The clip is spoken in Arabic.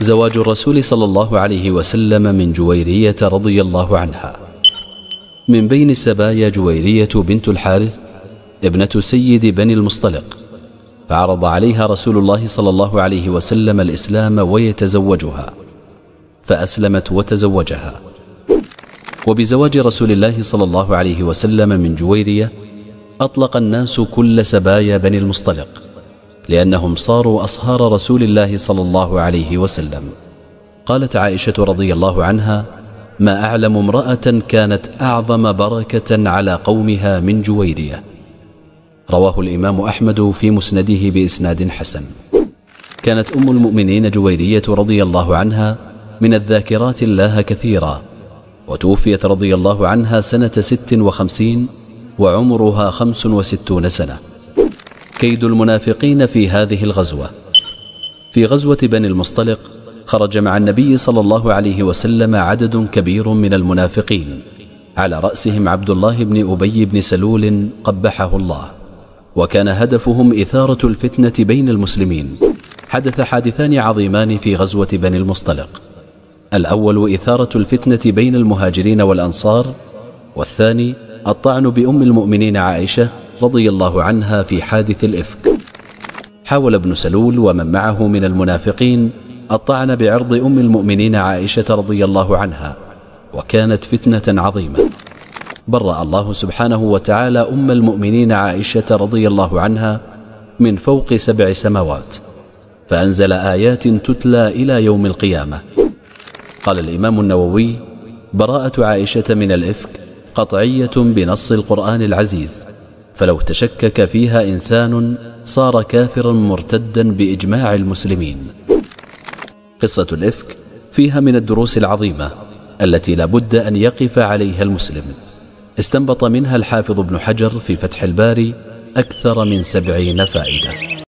زواج الرسول صلى الله عليه وسلم من جويرية رضي الله عنها من بين السبايا جويرية بنت الحارث ابنة سيد بني المصطلق فعرض عليها رسول الله صلى الله عليه وسلم الإسلام ويتزوجها فأسلمت وتزوجها وبزواج رسول الله صلى الله عليه وسلم من جويرية أطلق الناس كل سبايا بني المصطلق لأنهم صاروا أصهار رسول الله صلى الله عليه وسلم قالت عائشة رضي الله عنها ما أعلم امرأة كانت أعظم بركة على قومها من جويرية رواه الإمام أحمد في مسنده بإسناد حسن كانت أم المؤمنين جويرية رضي الله عنها من الذاكرات الله كثيرا وتوفيت رضي الله عنها سنة ست وخمسين وعمرها خمس وستون سنة كيد المنافقين في هذه الغزوة في غزوة بني المصطلق خرج مع النبي صلى الله عليه وسلم عدد كبير من المنافقين على رأسهم عبد الله بن أبي بن سلول قبحه الله وكان هدفهم إثارة الفتنة بين المسلمين حدث حادثان عظيمان في غزوة بني المصطلق الأول إثارة الفتنة بين المهاجرين والأنصار والثاني الطعن بأم المؤمنين عائشة رضي الله عنها في حادث الإفك حاول ابن سلول ومن معه من المنافقين الطعن بعرض أم المؤمنين عائشة رضي الله عنها وكانت فتنة عظيمة برأ الله سبحانه وتعالى أم المؤمنين عائشة رضي الله عنها من فوق سبع سماوات فأنزل آيات تتلى إلى يوم القيامة قال الإمام النووي براءة عائشة من الإفك قطعية بنص القرآن العزيز فلو تشكك فيها إنسان صار كافرا مرتدا بإجماع المسلمين قصة الإفك فيها من الدروس العظيمة التي لابد أن يقف عليها المسلم استنبط منها الحافظ ابن حجر في فتح الباري أكثر من سبعين فائدة